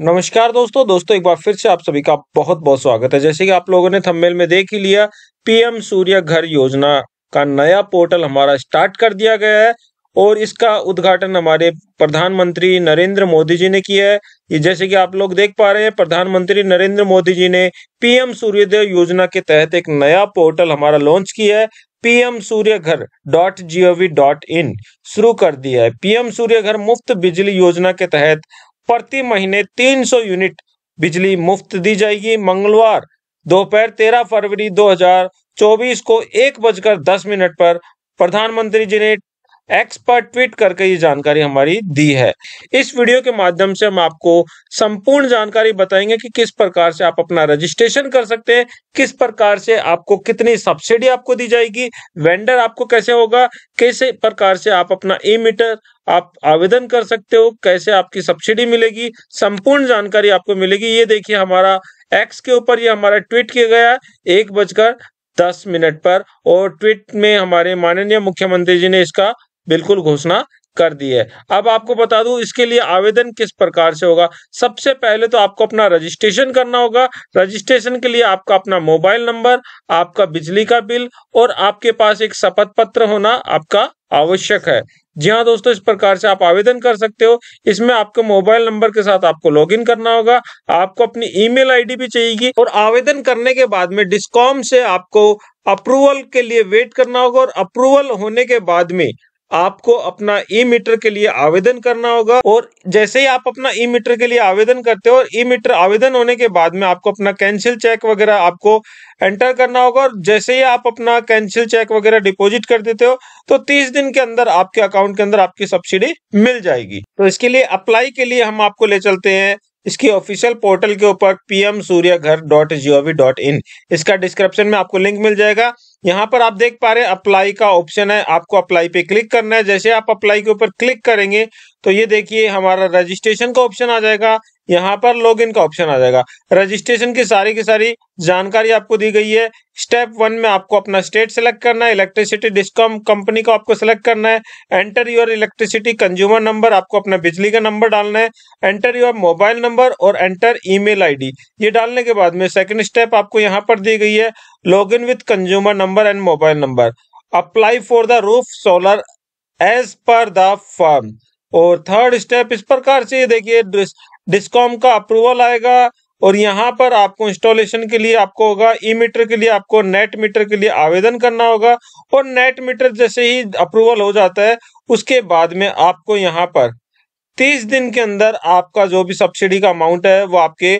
नमस्कार दोस्तों दोस्तों एक बार फिर से आप सभी का बहुत बहुत स्वागत है जैसे कि आप लोगों ने थंबनेल में देख ही लिया पीएम सूर्य घर योजना का नया पोर्टल हमारा स्टार्ट कर दिया गया है और इसका उद्घाटन हमारे प्रधानमंत्री नरेंद्र मोदी जी ने किया है ये जैसे कि आप लोग देख पा रहे हैं प्रधानमंत्री नरेंद्र मोदी जी ने पीएम सूर्योदय योजना के तहत एक नया पोर्टल हमारा लॉन्च किया है पीएम सूर्य घर डॉट जीओवी डॉट इन शुरू कर दिया है पीएम सूर्य घर मुफ्त बिजली योजना के तहत प्रति महीने 300 यूनिट बिजली मुफ्त दी जाएगी मंगलवार दोपहर 13 फरवरी 2024 को एक बजकर दस मिनट पर प्रधानमंत्री जी ने एक्स पर ट्वीट करके ये जानकारी हमारी दी है इस वीडियो के माध्यम से हम आपको संपूर्ण जानकारी बताएंगे कि किस प्रकार से आप अपना रजिस्ट्रेशन कर सकते हैं किस प्रकार से आपको कितनी सब्सिडी आपको दी जाएगी वेंडर आपको कैसे होगा कैसे प्रकार से आप अपना ई मीटर आप आवेदन कर सकते हो कैसे आपकी सब्सिडी मिलेगी संपूर्ण जानकारी आपको मिलेगी ये देखिए हमारा एक्स के ऊपर ये हमारा ट्वीट किया गया एक बजकर दस मिनट पर और ट्वीट में हमारे माननीय मुख्यमंत्री जी ने इसका बिल्कुल घोषणा कर दी है अब आपको बता दूं इसके लिए आवेदन किस प्रकार से होगा सबसे पहले तो आपको अपना रजिस्ट्रेशन करना होगा रजिस्ट्रेशन के लिए आपका अपना मोबाइल नंबर आपका बिजली का बिल और आपके पास एक शपथ पत्र होना आपका आवश्यक है जी हाँ दोस्तों इस प्रकार से आप आवेदन कर सकते हो इसमें आपके मोबाइल नंबर के साथ आपको लॉगिन करना होगा आपको अपनी ईमेल आईडी भी चाहिए और आवेदन करने के बाद में डिस्कॉम से आपको अप्रूवल के लिए वेट करना होगा और अप्रूवल होने के बाद में आपको अपना ई मीटर के लिए आवेदन करना होगा और जैसे ही आप अपना ई मीटर के लिए आवेदन करते हो और ई मीटर आवेदन होने के बाद में आपको अपना कैंसिल चेक वगैरह आपको एंटर करना होगा और जैसे ही आप अपना कैंसिल चेक वगैरह डिपॉजिट कर देते हो तो 30 दिन के अंदर आपके अकाउंट के अंदर आपकी सब्सिडी मिल जाएगी तो इसके लिए अप्लाई के लिए हम आपको ले चलते हैं इसकी ऑफिशियल पोर्टल के ऊपर पीएम सूर्य घर डॉट जीओवी डॉट इन इसका डिस्क्रिप्शन में आपको लिंक मिल जाएगा यहाँ पर आप देख पा रहे हैं अप्लाई का ऑप्शन है आपको अप्लाई पे क्लिक करना है जैसे आप अप्लाई के ऊपर क्लिक करेंगे तो ये देखिए हमारा रजिस्ट्रेशन का ऑप्शन आ जाएगा यहाँ पर लॉग का ऑप्शन आ जाएगा रजिस्ट्रेशन की सारी की सारी जानकारी आपको दी गई है स्टेप वन में आपको अपना स्टेट सेलेक्ट करना है इलेक्ट्रिसिटी डिस्कॉम कंपनी को आपको सेलेक्ट करना है enter your electricity consumer number आपको अपना बिजली का नंबर डालना है एंटर योर मोबाइल नंबर और एंटर ईमेल आईडी ये डालने के बाद में सेकंड स्टेप आपको यहाँ पर दी गई है log in with consumer number and mobile number apply for the roof solar as per the form और थर्ड स्टेप इस प्रकार से देखिए डिस्कॉम का अप्रूवल आएगा और यहाँ पर आपको इंस्टॉलेशन के लिए आपको होगा ई मीटर के लिए आपको नेट मीटर के लिए आवेदन करना होगा और नेट मीटर जैसे ही अप्रूवल हो जाता है उसके बाद में आपको यहाँ पर तीस दिन के अंदर आपका जो भी सब्सिडी का अमाउंट है वो आपके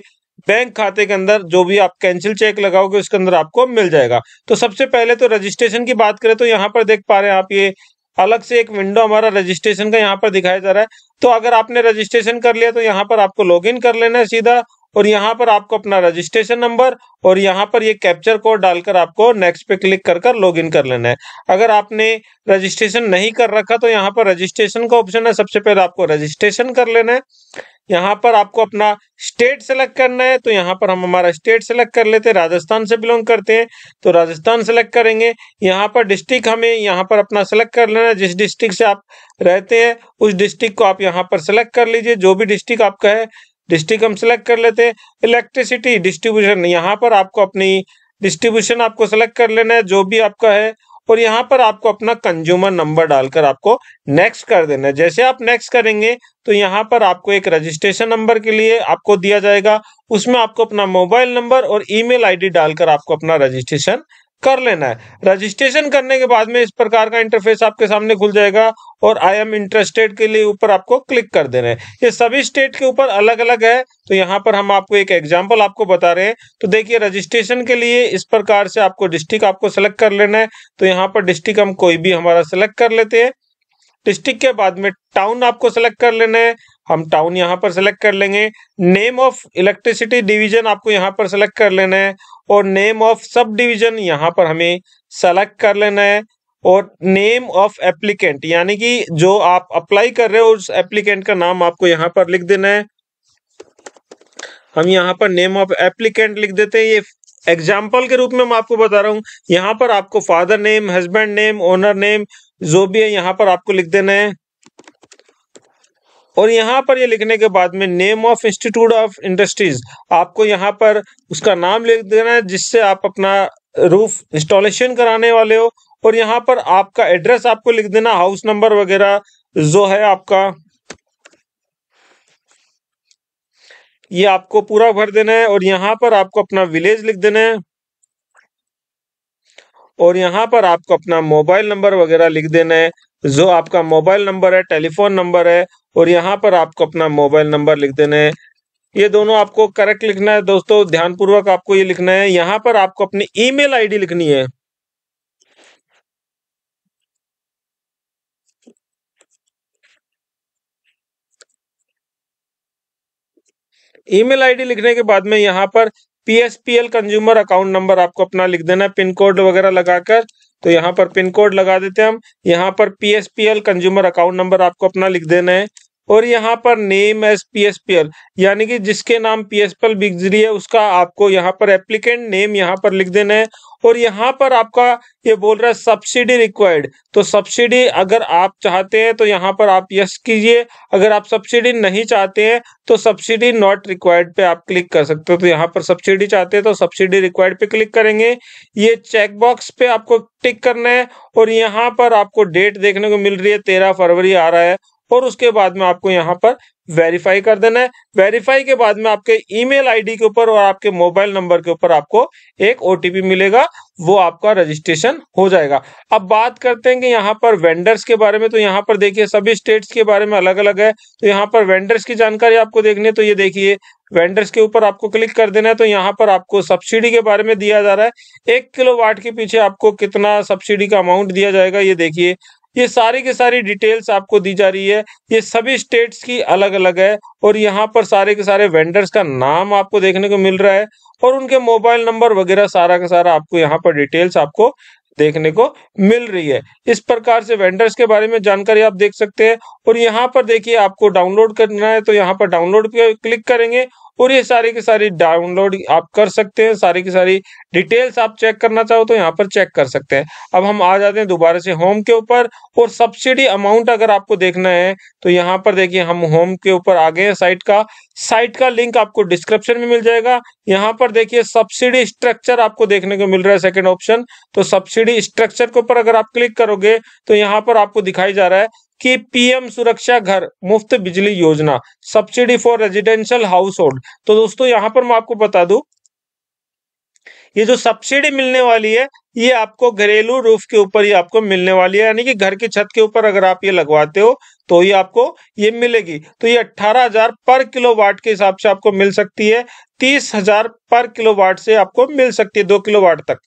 बैंक खाते के अंदर जो भी आप कैंसिल चेक लगाओगे उसके अंदर आपको मिल जाएगा तो सबसे पहले तो रजिस्ट्रेशन की बात करें तो यहाँ पर देख पा रहे हैं आप ये अलग से एक विंडो हमारा रजिस्ट्रेशन का यहाँ पर दिखाया जा रहा है तो अगर आपने रजिस्ट्रेशन कर लिया तो यहाँ पर आपको लॉगिन कर लेना है सीधा और यहाँ पर आपको अपना रजिस्ट्रेशन नंबर और यहाँ पर ये कैप्चर कोड डालकर आपको नेक्स्ट पे क्लिक कर कर लॉग इन कर लेना है अगर आपने रजिस्ट्रेशन नहीं कर रखा तो यहाँ पर रजिस्ट्रेशन का ऑप्शन है सबसे पहले आपको रजिस्ट्रेशन कर लेना है यहाँ पर आपको अपना स्टेट सेलेक्ट करना है तो यहाँ पर हम हमारा स्टेट सेलेक्ट कर लेते हैं राजस्थान से बिलोंग करते हैं तो राजस्थान सेलेक्ट करेंगे यहाँ पर डिस्ट्रिक्ट हमें यहाँ पर अपना सेलेक्ट कर लेना है जिस डिस्ट्रिक्ट से आप रहते हैं उस डिस्ट्रिक्ट को आप यहाँ पर सेलेक्ट कर लीजिए जो भी डिस्ट्रिक्ट आपका है डिस्ट्रिक्ट हम सेलेक्ट कर लेते हैं इलेक्ट्रिसिटी डिस्ट्रीब्यूशन यहाँ पर आपको अपनी डिस्ट्रीब्यूशन आपको सेलेक्ट कर लेना है जो भी आपका है और यहाँ पर आपको अपना कंज्यूमर नंबर डालकर आपको नेक्स्ट कर देना जैसे आप नेक्स्ट करेंगे तो यहाँ पर आपको एक रजिस्ट्रेशन नंबर के लिए आपको दिया जाएगा उसमें आपको अपना मोबाइल नंबर और ईमेल आईडी डालकर आपको अपना रजिस्ट्रेशन कर लेना है रजिस्ट्रेशन करने के बाद में इस प्रकार का इंटरफेस आपके सामने खुल जाएगा और आई एम इंटरेस्टेड के लिए ऊपर आपको क्लिक कर देना है ये सभी स्टेट के ऊपर अलग अलग है तो यहाँ पर हम आपको एक एग्जाम्पल आपको बता रहे हैं तो देखिए रजिस्ट्रेशन के लिए इस प्रकार से आपको डिस्ट्रिक्ट आपको सेलेक्ट कर लेना है तो यहाँ पर डिस्ट्रिक्ट हम कोई भी हमारा सेलेक्ट कर लेते हैं डिस्ट्रिक्ट के बाद में टाउन आपको सेलेक्ट कर लेना है हम टाउन यहाँ पर सेलेक्ट कर लेंगे नेम ऑफ इलेक्ट्रिसिटी डिवीजन आपको यहाँ पर सेलेक्ट कर लेना है और नेम ऑफ सब डिवीजन यहाँ पर हमें सेलेक्ट कर लेना है और नेम ऑफ एप्लीकेंट यानी कि जो आप अप्लाई कर रहे हो उस एप्लीकेंट का नाम आपको यहाँ पर लिख देना है हम यहाँ पर नेम ऑफ एप्लीकेंट लिख देते हैं ये एग्जाम्पल के रूप में मैं आपको बता रहा हूँ यहाँ पर आपको father name husband name owner name जो भी है यहाँ पर आपको लिख देना है और यहाँ पर ये लिखने के बाद में name of institute of industries आपको यहाँ पर उसका नाम लिख देना है जिससे आप अपना रूफ इंस्टॉलेशन कराने वाले हो और यहाँ पर आपका एड्रेस आपको लिख देना हाउस नंबर वगैरह जो है आपका ये आपको पूरा भर देना है और यहाँ पर आपको अपना विलेज लिख देना है और यहाँ पर आपको अपना मोबाइल नंबर वगैरह लिख देना है जो आपका मोबाइल नंबर है टेलीफोन नंबर है और यहाँ पर आपको अपना मोबाइल नंबर लिख देना है ये दोनों आपको करेक्ट लिखना है दोस्तों ध्यानपूर्वक आपको ये लिखना है यहाँ पर आपको अपनी ईमेल आईडी लिखनी है ईमेल आईडी लिखने के बाद में यहाँ पर पीएसपीएल कंज्यूमर अकाउंट नंबर आपको अपना लिख देना है पिन कोड वगैरह लगाकर तो यहाँ पर पिन कोड लगा देते हैं हम यहाँ पर पीएसपीएल कंज्यूमर अकाउंट नंबर आपको अपना लिख देना है और यहाँ पर name S P S P L यानी कि जिसके नाम पी एस पी एल रही है उसका आपको यहाँ पर एप्लीकेंट नेम यहाँ पर लिख देना है और यहाँ पर आपका ये बोल रहा है सब्सिडी रिक्वायर्ड तो सब्सिडी अगर आप चाहते हैं तो यहाँ पर आप यस कीजिए अगर आप सब्सिडी नहीं चाहते हैं तो सब्सिडी नॉट रिक्वायर्ड पे आप क्लिक कर सकते हो तो यहाँ पर सब्सिडी चाहते हैं तो सब्सिडी रिक्वायर्ड पे क्लिक करेंगे ये चेकबॉक्स पे आपको टिक करना है और यहाँ पर आपको डेट देखने को मिल रही है तेरह फरवरी आ रहा है और उसके बाद में आपको यहाँ पर वेरीफाई कर देना है वेरीफाई के बाद में आपके ईमेल आईडी के ऊपर और आपके मोबाइल नंबर के ऊपर आपको एक ओटीपी मिलेगा वो आपका रजिस्ट्रेशन हो जाएगा अब बात करते हैं कि यहाँ पर वेंडर्स के बारे में तो यहाँ पर देखिए सभी स्टेट्स के बारे में अलग अलग है तो यहाँ पर वेंडर्स की जानकारी आपको देखनी है तो ये देखिए वेंडर्स के ऊपर आपको क्लिक कर देना है तो यहाँ पर आपको सब्सिडी के बारे में दिया जा रहा है एक किलो वाट के पीछे आपको कितना सब्सिडी का अमाउंट दिया जाएगा ये देखिए ये सारी की सारी डिटेल्स आपको दी जा रही है ये सभी स्टेट्स की अलग अलग है और यहाँ पर सारे के सारे वेंडर्स का नाम आपको देखने को मिल रहा है और उनके मोबाइल नंबर वगैरह सारा का सारा आपको यहाँ पर डिटेल्स आपको देखने को मिल रही है इस प्रकार से वेंडर्स के बारे में जानकारी आप देख सकते हैं और यहाँ पर देखिए आपको डाउनलोड करना है तो यहाँ पर डाउनलोड पे क्लिक करेंगे और ये सारी की सारी डाउनलोड आप कर सकते हैं सारी की सारी डिटेल्स आप चेक करना चाहो तो यहाँ पर चेक कर सकते हैं अब हम आ जाते हैं दोबारा से होम के ऊपर और सब्सिडी अमाउंट अगर आपको देखना है तो यहाँ पर देखिए हम होम के ऊपर आ गए हैं साइट का साइट का लिंक आपको डिस्क्रिप्शन में मिल जाएगा यहाँ पर देखिए सब्सिडी स्ट्रक्चर आपको देखने को मिल रहा है सेकेंड ऑप्शन तो सब्सिडी स्ट्रक्चर के ऊपर अगर आप क्लिक करोगे तो यहाँ पर आपको दिखाई जा रहा है कि पीएम सुरक्षा घर मुफ्त बिजली योजना subsidy for residential household तो दोस्तों यहां पर मैं आपको बता दू ये जो सब्सिडी मिलने वाली है ये आपको घरेलू रूफ के ऊपर ही आपको मिलने वाली है यानी कि घर की छत के ऊपर अगर आप ये लगवाते हो तो ये आपको ये मिलेगी तो ये अट्ठारह हजार पर किलो वाट के हिसाब से आपको मिल सकती है तीस हजार पर किलो वाट से आपको मिल सकती है दो किलो वाट तक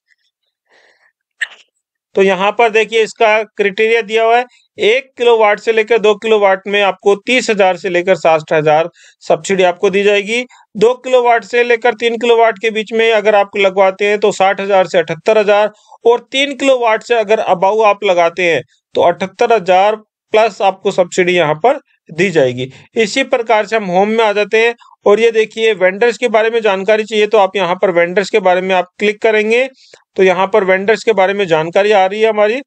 तो यहाँ पर देखिए इसका क्रिटेरिया दिया हुआ है एक किलो वाट से लेकर दो किलो वाट में आपको तीस हजार से लेकर साठ हजार सब्सिडी आपको दी जाएगी दो किलो वाट से लेकर तीन किलो वाट के बीच में अगर आप लगवाते हैं तो साठ हजार से अठहत्तर हजार और तीन किलो वाट से अगर अबाउ आप लगाते हैं तो अठहत्तर हजार प्लस आपको सब्सिडी यहाँ पर दी जाएगी इसी प्रकार से हम होम में आ जाते हैं और ये देखिए वेंडर्स के बारे में जानकारी चाहिए तो आप यहाँ पर वेंडर्स के बारे में आप क्लिक करेंगे तो यहाँ पर वेंडर्स के बारे में जानकारी आ रही है हमारी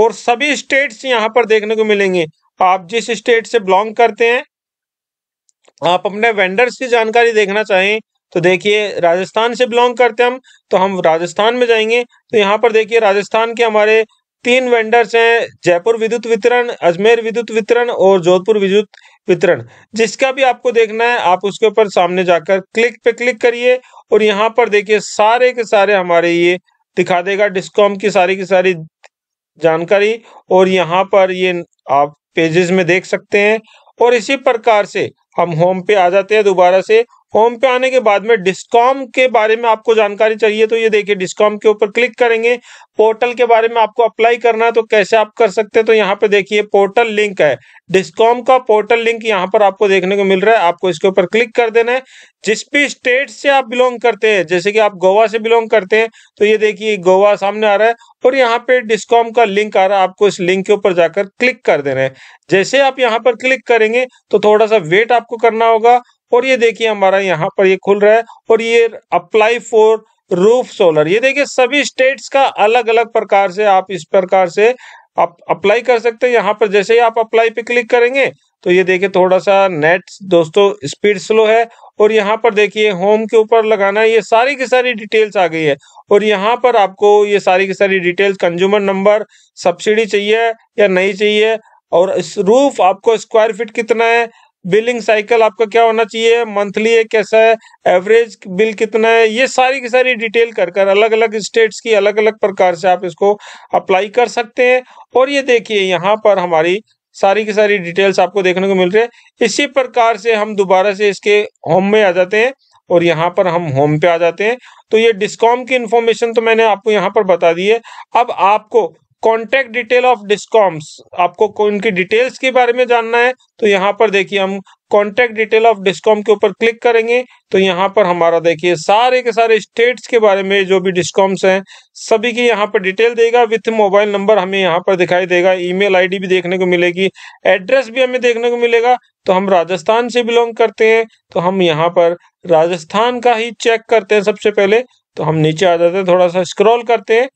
और सभी स्टेट्स यहाँ पर देखने को मिलेंगे आप जिस स्टेट से बिलोंग करते हैं आप अपने वेंडर्स की जानकारी देखना चाहें तो देखिए राजस्थान से बिलोंग करते हैं हम तो हम राजस्थान में जाएंगे तो यहाँ पर देखिए राजस्थान के हमारे तीन वेंडर्स हैं जयपुर विद्युत वितरण अजमेर विद्युत वितरण और जोधपुर विद्युत वितरण जिसका भी आपको देखना है आप उसके ऊपर सामने जाकर क्लिक पे क्लिक करिए और यहाँ पर देखिए सारे के सारे हमारे ये दिखा देगा डिस्कॉम की सारी की सारी जानकारी और यहाँ पर ये आप पेजेस में देख सकते हैं और इसी प्रकार से हम होम पे आ जाते हैं दोबारा से होम पे आने के बाद में डिस्कॉम के बारे में आपको जानकारी चाहिए तो ये देखिए डिस्कॉम के ऊपर क्लिक करेंगे पोर्टल के बारे में आपको अप्लाई करना है तो कैसे आप कर सकते हैं तो यहाँ पे देखिए पोर्टल लिंक है डिस्कॉम का पोर्टल लिंक यहाँ पर आपको देखने को मिल रहा है आपको इसके ऊपर क्लिक कर देना है जिस भी स्टेट से आप बिलोंग करते हैं जैसे कि आप गोवा से बिलोंग करते हैं तो ये देखिए गोवा सामने आ रहा है और यहाँ पे डिस्कॉम का लिंक आ रहा है आपको इस लिंक के ऊपर जाकर क्लिक कर देना है जैसे आप यहाँ पर क्लिक करेंगे तो थोड़ा सा वेट आपको करना होगा और ये देखिए हमारा यहाँ पर ये खुल रहा है और ये अप्लाई फॉर रूफ सोलर ये देखिए सभी स्टेट्स का अलग अलग प्रकार से आप इस प्रकार से आप अप्लाई कर सकते हैं यहाँ पर जैसे ही आप अप्लाई पे क्लिक करेंगे तो ये देखिए थोड़ा सा नेट दोस्तों स्पीड स्लो है और यहाँ पर देखिए होम के ऊपर लगाना ये सारी की सारी डिटेल्स आ गई है और यहाँ पर आपको ये सारी की सारी डिटेल्स कंज्यूमर नंबर सब्सिडी चाहिए या नहीं चाहिए और इस रूफ आपको स्क्वायर फीट कितना है बिलिंग साइकिल आपका क्या होना चाहिए मंथली है कैसा है एवरेज बिल कितना है ये सारी की सारी डिटेल कर कर अलग अलग स्टेट्स की अलग अलग प्रकार से आप इसको अप्लाई कर सकते हैं और ये देखिए यहाँ पर हमारी सारी की सारी डिटेल्स आपको देखने को मिल रही है इसी प्रकार से हम दोबारा से इसके होम में आ जाते हैं और यहाँ पर हम होम पे आ जाते हैं तो ये डिस्कॉम की इन्फॉर्मेशन तो मैंने आपको यहाँ पर बता दी है अब आपको कॉन्टैक्ट डिटेल ऑफ डिस्कॉम्स आपको इनकी डिटेल्स के बारे में जानना है तो यहाँ पर देखिए हम कॉन्टैक्ट डिटेल ऑफ डिस्कॉम के ऊपर क्लिक करेंगे तो यहाँ पर हमारा देखिए सारे के सारे स्टेट्स के बारे में जो भी डिस्कॉम्स हैं सभी की यहाँ पर डिटेल देगा विथ मोबाइल नंबर हमें यहाँ पर दिखाई देगा ईमेल आईडी भी देखने को मिलेगी एड्रेस भी हमें देखने को मिलेगा तो हम राजस्थान से बिलोंग करते हैं तो हम यहाँ पर राजस्थान का ही चेक करते हैं सबसे पहले तो हम नीचे आ जाते हैं थोड़ा सा स्क्रॉल करते हैं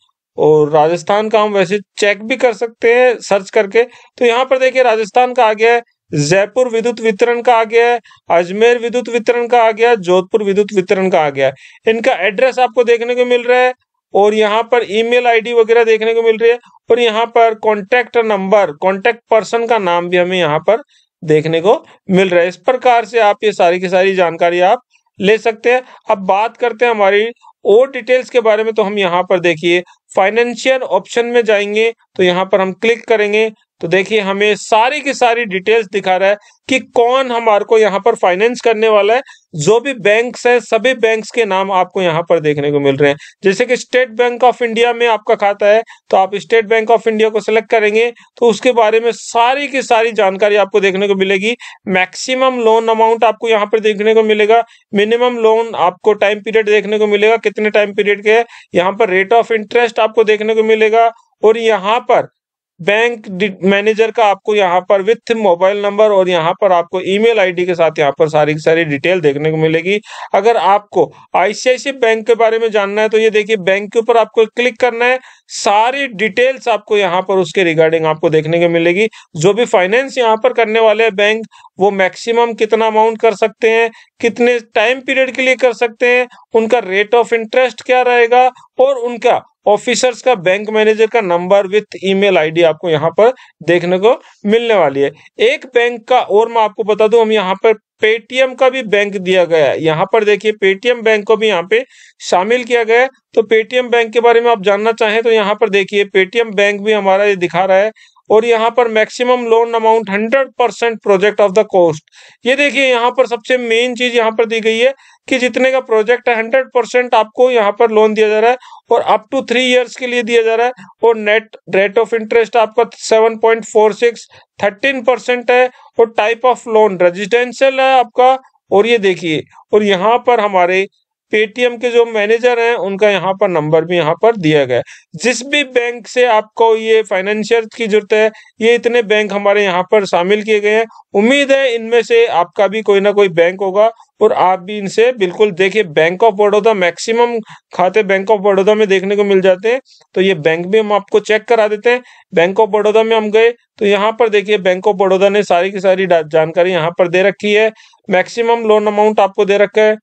और राजस्थान का हम वैसे चेक भी कर सकते हैं सर्च करके तो यहाँ पर देखिए राजस्थान का आ गया है जयपुर विद्युत वितरण का आ गया है अजमेर विद्युत वितरण का आ गया जोधपुर विद्युत वितरण का आ गया है इनका एड्रेस आपको देखने को मिल रहा है और यहाँ पर ईमेल आईडी वगैरह देखने को मिल रही है और यहाँ पर कॉन्टेक्ट नंबर कॉन्टेक्ट पर्सन का नाम भी हमें यहाँ पर देखने को मिल रहा है इस प्रकार से आप ये सारी की सारी जानकारी आप ले सकते हैं अब बात करते हैं हमारी और डिटेल्स के बारे में तो हम यहाँ पर देखिए फाइनेंशियल ऑप्शन में जाएंगे तो यहाँ पर हम क्लिक करेंगे तो देखिए हमें सारी की सारी डिटेल्स दिखा रहा है कि कौन हमारे को यहाँ पर फाइनेंस करने वाला है जो भी बैंक्स है सभी बैंक्स के नाम आपको यहाँ पर देखने को मिल रहे हैं जैसे कि स्टेट बैंक ऑफ इंडिया में आपका खाता है तो आप स्टेट बैंक ऑफ इंडिया को सिलेक्ट करेंगे तो उसके बारे में सारी की सारी जानकारी आपको देखने को मिलेगी मैक्सिमम लोन अमाउंट आपको यहाँ पर देखने को मिलेगा मिनिमम लोन आपको टाइम पीरियड देखने को मिलेगा कितने टाइम पीरियड के है यहाँ पर रेट ऑफ इंटरेस्ट आपको देखने को मिलेगा और यहाँ पर बैंक मैनेजर का आपको यहाँ पर विथ मोबाइल नंबर और यहाँ पर आपको ईमेल आईडी के साथ यहाँ पर सारी की सारी डिटेल देखने को मिलेगी अगर आपको आईसीआईसी बैंक के बारे में जानना है तो ये देखिए बैंक के ऊपर आपको क्लिक करना है सारी डिटेल्स आपको यहाँ पर उसके रिगार्डिंग आपको देखने को मिलेगी जो भी फाइनेंस यहाँ पर करने वाले हैं बैंक वो मैक्सिमम कितना अमाउंट कर सकते हैं कितने टाइम पीरियड के लिए कर सकते हैं उनका रेट ऑफ इंटरेस्ट क्या रहेगा और उनका ऑफिसर्स का बैंक मैनेजर का नंबर विथ ईमेल आईडी आपको यहाँ पर देखने को मिलने वाली है एक बैंक का और मैं आपको बता दूं हम यहाँ पर पेटीएम का भी बैंक दिया गया है यहाँ पर देखिए पेटीएम बैंक को भी यहाँ पे शामिल किया गया है तो पेटीएम बैंक के बारे में आप जानना चाहें तो यहाँ पर देखिए पेटीएम बैंक भी हमारा ये दिखा रहा है और यहाँ पर maximum loan amount hundred percent project of the cost ये देखिए यहाँ पर सबसे मेन चीज यहाँ पर दी गई है कि जितने का प्रोजेक्ट है हंड्रेड परसेंट आपको यहाँ पर लोन दिया जा रहा है और अप टू थ्री इयर्स के लिए दिया जा रहा है और नेट रेट ऑफ इंटरेस्ट आपका seven point four six thirteen percent है और टाइप ऑफ लोन रेजिडेंशियल है आपका और ये देखिए और यहाँ पर हमारे पेटीएम के जो मैनेजर हैं उनका यहाँ पर नंबर भी यहाँ पर दिया गया है जिस भी बैंक से आपको ये फाइनेंशियल की जरूरत है ये इतने बैंक हमारे यहाँ पर शामिल किए गए हैं उम्मीद है इनमें से आपका भी कोई ना कोई बैंक होगा और आप भी इनसे बिल्कुल देखिए बैंक ऑफ बड़ौदा मैक्सिमम खाते बैंक ऑफ बड़ौदा में देखने को मिल जाते हैं तो ये बैंक भी हम आपको चेक करा देते हैं बैंक ऑफ बड़ौदा में हम गए तो यहाँ पर देखिए बैंक ऑफ बड़ौदा ने सारी की सारी जानकारी यहाँ पर दे रखी है मैक्सिमम लोन अमाउंट आपको दे रखा है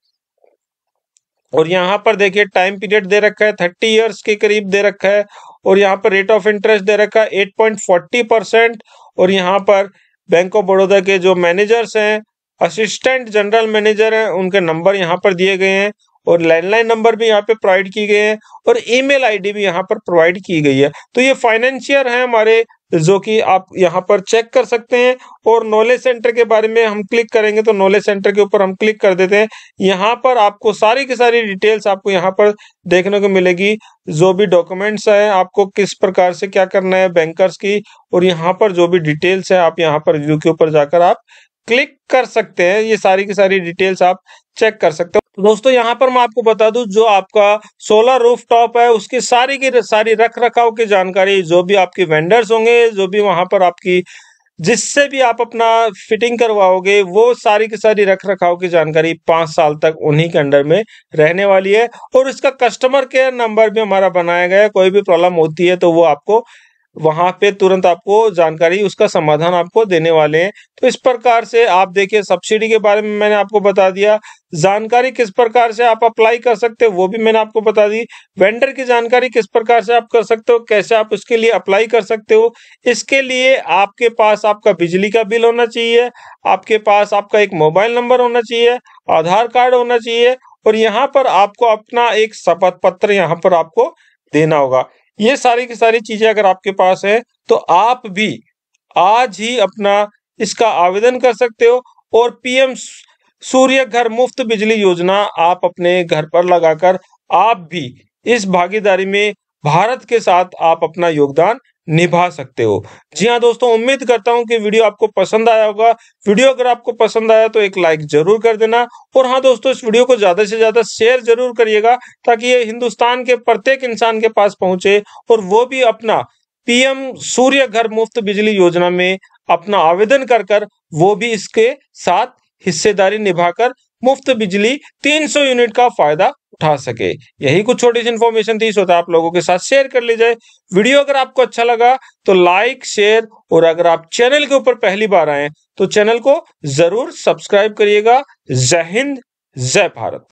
और यहाँ पर देखिए टाइम पीरियड दे रखा है थर्टी इयर्स के करीब दे रखा है और यहाँ पर रेट ऑफ इंटरेस्ट दे रखा है एट पॉइंट फोर्टी परसेंट और यहाँ पर बैंक ऑफ बड़ौदा के जो मैनेजर्स हैं असिस्टेंट जनरल मैनेजर हैं उनके नंबर यहाँ पर दिए गए हैं और लैंडलाइन नंबर भी यहाँ पे प्रोवाइड की गई है और ईमेल आईडी भी यहाँ पर प्रोवाइड की गई है तो ये फाइनेंशियर है हमारे जो कि आप यहाँ पर चेक कर सकते हैं और नॉलेज सेंटर के बारे में हम क्लिक करेंगे तो नॉलेज सेंटर के ऊपर हम क्लिक कर देते हैं यहाँ पर आपको सारी की सारी डिटेल्स आपको यहाँ पर देखने को मिलेगी जो भी डॉक्यूमेंट्स हैं आपको किस प्रकार से क्या करना है बैंकर्स की और यहाँ पर जो भी डिटेल्स है आप यहाँ पर व्यू के ऊपर जाकर आप क्लिक कर सकते हैं ये सारी की सारी डिटेल्स आप चेक कर सकते हो तो दोस्तों यहाँ पर मैं आपको बता दूं जो आपका सोलर रूफ टॉप है उसकी सारी की सारी रख रखाव की जानकारी जो भी आपके वेंडर्स होंगे जो भी वहां पर आपकी जिससे भी आप अपना फिटिंग करवाओगे वो सारी की सारी रख रखाव की जानकारी पांच साल तक उन्हीं के अंडर में रहने वाली है और इसका कस्टमर केयर नंबर भी हमारा बनाया गया है कोई भी प्रॉब्लम होती है तो वो आपको वहां पे तुरंत आपको जानकारी उसका समाधान आपको देने वाले हैं तो इस प्रकार से आप देखिए सब्सिडी के बारे में मैंने आपको बता दिया जानकारी किस प्रकार से आप अप्लाई कर सकते हो वो भी मैंने आपको बता दी वेंडर की जानकारी किस प्रकार से आप कर सकते हो कैसे आप उसके लिए अप्लाई कर सकते हो इसके लिए आपके पास आपका बिजली का बिल होना चाहिए आपके पास आपका एक मोबाइल नंबर होना चाहिए आधार कार्ड होना चाहिए और यहाँ पर आपको अपना एक शपथ पत्र यहाँ पर आपको देना होगा ये सारी की सारी चीजें अगर आपके पास है तो आप भी आज ही अपना इसका आवेदन कर सकते हो और पीएम सूर्य घर मुफ्त बिजली योजना आप अपने घर पर लगाकर आप भी इस भागीदारी में भारत के साथ आप अपना योगदान निभा सकते हो जी हाँ दोस्तों उम्मीद करता हूँ कि वीडियो आपको पसंद आया होगा वीडियो अगर आपको पसंद आया तो एक लाइक जरूर कर देना और हाँ दोस्तों इस वीडियो को ज़्यादा से ज़्यादा शेयर जरूर करिएगा ताकि ये हिंदुस्तान के प्रत्येक इंसान के पास पहुंचे और वो भी अपना पीएम सूर्य घर मुफ्त बिजली योजना में अपना आवेदन कर कर वो भी इसके साथ हिस्सेदारी निभाकर मुफ्त बिजली 300 यूनिट का फायदा उठा सके यही कुछ छोटी सी इन्फॉर्मेशन थी सोचा तो आप लोगों के साथ शेयर कर ली जाए वीडियो अगर आपको अच्छा लगा तो लाइक शेयर और अगर आप चैनल के ऊपर पहली बार आए तो चैनल को जरूर सब्सक्राइब करिएगा जय हिंद जय भारत